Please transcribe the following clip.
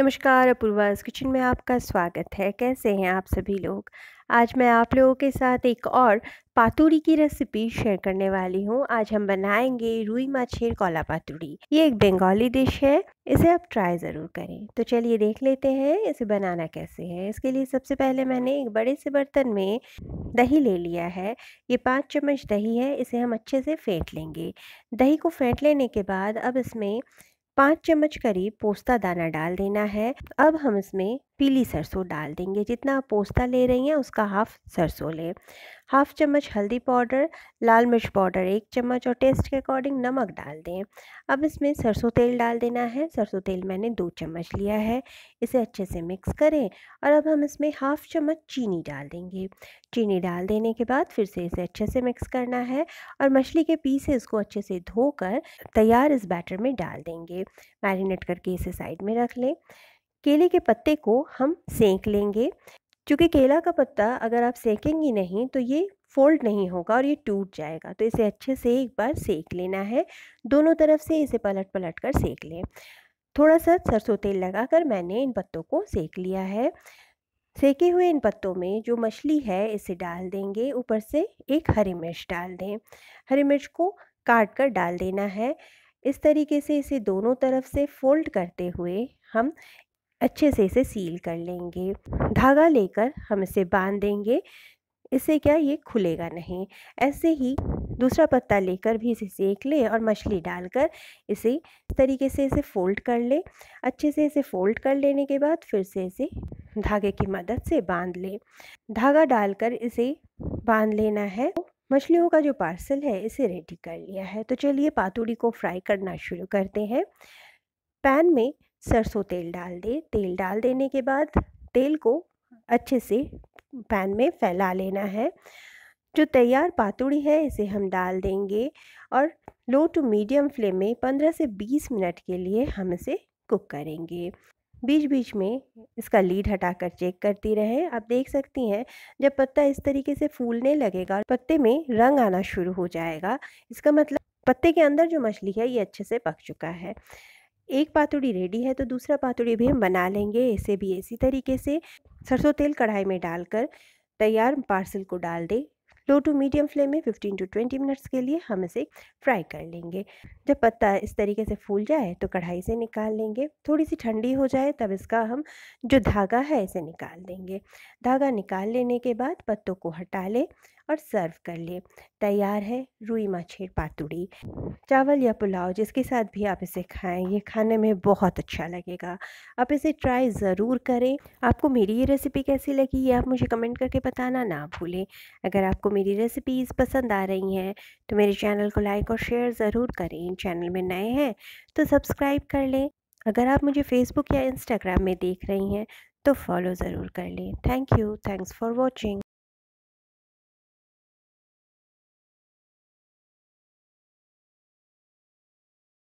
नमस्कार अपूर्वास किचन में आपका स्वागत है कैसे हैं आप सभी लोग आज मैं आप लोगों के साथ एक और पातूरी की रेसिपी शेयर करने वाली हूँ आज हम बनाएंगे रुई माछेर कोला पातूरी ये एक बंगाली डिश है इसे आप ट्राई ज़रूर करें तो चलिए देख लेते हैं इसे बनाना कैसे है इसके लिए सबसे पहले मैंने एक बड़े से बर्तन में दही ले लिया है ये पाँच चम्मच दही है इसे हम अच्छे से फेंट लेंगे दही को फेंट लेने के बाद अब इसमें पाँच चम्मच करीब पोस्ता दाना डाल देना है अब हम इसमें पीली सरसों डाल देंगे जितना आप पोस्ता ले रही हैं उसका हाफ़ सरसों लें हाफ़ चम्मच हल्दी पाउडर लाल मिर्च पाउडर एक चम्मच और टेस्ट के अकॉर्डिंग नमक डाल दें अब इसमें सरसों तेल डाल देना है सरसों तेल मैंने दो चम्मच लिया है इसे अच्छे से मिक्स करें और अब हम इसमें हाफ़ चम्मच चीनी डाल देंगे चीनी डाल देने के बाद फिर से इसे अच्छे से मिक्स करना है और मछली के पीसे इसको अच्छे से धोकर तैयार इस बैटर में डाल देंगे मैरिनेट करके इसे साइड में रख लें केले के पत्ते को हम सेंक लेंगे क्योंकि केला का पत्ता अगर आप सेकेंगी नहीं तो ये फोल्ड नहीं होगा और ये टूट जाएगा तो इसे अच्छे से एक बार सेक लेना है दोनों तरफ से इसे पलट पलट कर सेक लें थोड़ा सा सरसों तेल लगाकर मैंने इन पत्तों को सेक लिया है सेके हुए इन पत्तों में जो मछली है इसे डाल देंगे ऊपर से एक हरी मिर्च डाल दें हरी मिर्च को काट कर डाल देना है इस तरीके से इसे दोनों तरफ से फोल्ड करते हुए हम अच्छे से इसे सील कर लेंगे धागा लेकर हम इसे बांध देंगे इससे क्या ये खुलेगा नहीं ऐसे ही दूसरा पत्ता लेकर भी इसे सेक ले और मछली डालकर इसे इस तरीके से इसे फोल्ड कर ले अच्छे से इसे फोल्ड कर लेने के बाद फिर से इसे धागे की मदद से बांध ले धागा डालकर इसे बांध लेना है मछलियों का जो पार्सल है इसे रेडी कर लिया है तो चलिए पातूड़ी को फ्राई करना शुरू करते हैं पैन में सरसों तेल डाल दें तेल डाल देने के बाद तेल को अच्छे से पैन में फैला लेना है जो तैयार पातुड़ी है इसे हम डाल देंगे और लो टू मीडियम फ्लेम में 15 से 20 मिनट के लिए हम इसे कुक करेंगे बीच बीच में इसका लीड हटाकर चेक करती रहें आप देख सकती हैं जब पत्ता इस तरीके से फूलने लगेगा पत्ते में रंग आना शुरू हो जाएगा इसका मतलब पत्ते के अंदर जो मछली है ये अच्छे से पक चुका है एक पातुड़ी रेडी है तो दूसरा पातुड़ी भी हम बना लेंगे ऐसे भी इसी तरीके से सरसों तेल कढ़ाई में डालकर तैयार पार्सल को डाल दें लो टू मीडियम फ्लेम में 15 टू 20 मिनट्स के लिए हम इसे फ्राई कर लेंगे जब पत्ता इस तरीके से फूल जाए तो कढ़ाई से निकाल लेंगे थोड़ी सी ठंडी हो जाए तब इसका हम जो धागा है इसे निकाल देंगे धागा निकाल लेने के बाद पत्तों को हटा लें और सर्व कर लें तैयार है रुई माछेर पातुड़ी चावल या पुलाव जिसके साथ भी आप इसे खाएं ये खाने में बहुत अच्छा लगेगा आप इसे ट्राई ज़रूर करें आपको मेरी ये रेसिपी कैसी लगी ये आप मुझे कमेंट करके बताना ना भूलें अगर आपको मेरी रेसिपीज़ पसंद आ रही हैं तो मेरे चैनल को लाइक और शेयर ज़रूर करें चैनल में नए हैं तो सब्सक्राइब कर लें अगर आप मुझे फ़ेसबुक या इंस्टाग्राम में देख रही हैं तो फॉलो ज़रूर कर लें thank you thanks for watching